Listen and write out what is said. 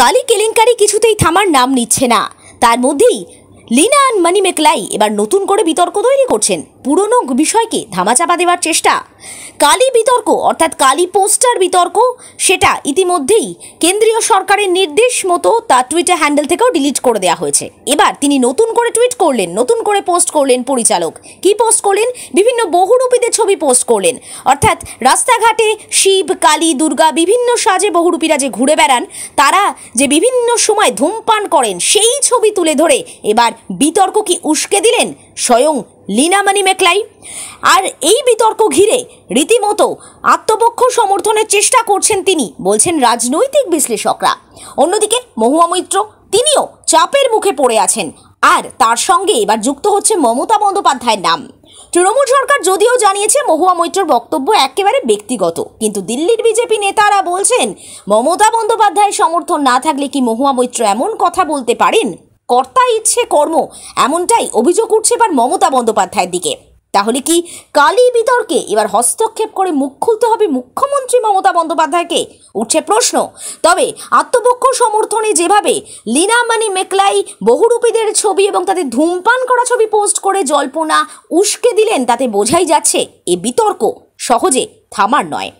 কালি কেলেঙ্কারি কিছুতেই থামার নাম নিচ্ছে না তার মধ্যেই লিনা অ্যান্ড মানি মেকলাই এবার নতুন করে বিতর্ক তৈরি করছেন পুরনো বিষয়কে ধামাচাপা দেওয়ার চেষ্টা কালী বিতর্ক অর্থাৎ কালী পোস্টার বিতর্ক সেটা ইতিমধ্যেই কেন্দ্রীয় সরকারের নির্দেশ মতো তার টুইটার হ্যান্ডেল থেকেও ডিলিট করে দেওয়া হয়েছে এবার তিনি নতুন করে টুইট করলেন নতুন করে পোস্ট করলেন পরিচালক কি পোস্ট করলেন বিভিন্ন বহুরূপীদের ছবি পোস্ট করলেন অর্থাৎ রাস্তাঘাটে শিব কালী দুর্গা বিভিন্ন সাজে বহুরূপীরা যে ঘুরে বেড়ান তারা যে বিভিন্ন সময় ধূমপান করেন সেই ছবি তুলে ধরে এবার বিতর্ক কি উস্কে দিলেন স্বয়ং লীনামানি মেকলাই আর এই বিতর্ক ঘিরে রীতিমতো আত্মপক্ষ সমর্থনের চেষ্টা করছেন তিনি বলছেন রাজনৈতিক বিশ্লেষকরা অন্যদিকে মহুয়া মৈত্র তিনিও চাপের মুখে পড়ে আছেন আর তার সঙ্গে এবার যুক্ত হচ্ছে মমতা বন্দ্যোপাধ্যায়ের নাম তৃণমূল সরকার যদিও জানিয়েছে মহুয়া মৈত্রর বক্তব্য একেবারে ব্যক্তিগত কিন্তু দিল্লির বিজেপি নেতারা বলছেন মমতা বন্দ্যোপাধ্যায়ের সমর্থন না থাকলে কি মহুয়া মৈত্র এমন কথা বলতে পারেন কর্তা ইচ্ছে কর্ম এমনটাই অভিযোগ উঠছে এবার মমতা বন্দ্যোপাধ্যায়ের দিকে তাহলে কি কালি বিতর্কে এবার হস্তক্ষেপ করে মুখ খুলতে হবে মুখ্যমন্ত্রী মমতা বন্দ্যোপাধ্যায়কে উঠছে প্রশ্ন তবে আত্মপক্ষ সমর্থনে যেভাবে লীনামানি মেকলাই বহুরূপীদের ছবি এবং তাদের ধূমপান করা ছবি পোস্ট করে জল্পনা উস্কে দিলেন তাতে বোঝাই যাচ্ছে এ বিতর্ক সহজে থামার নয়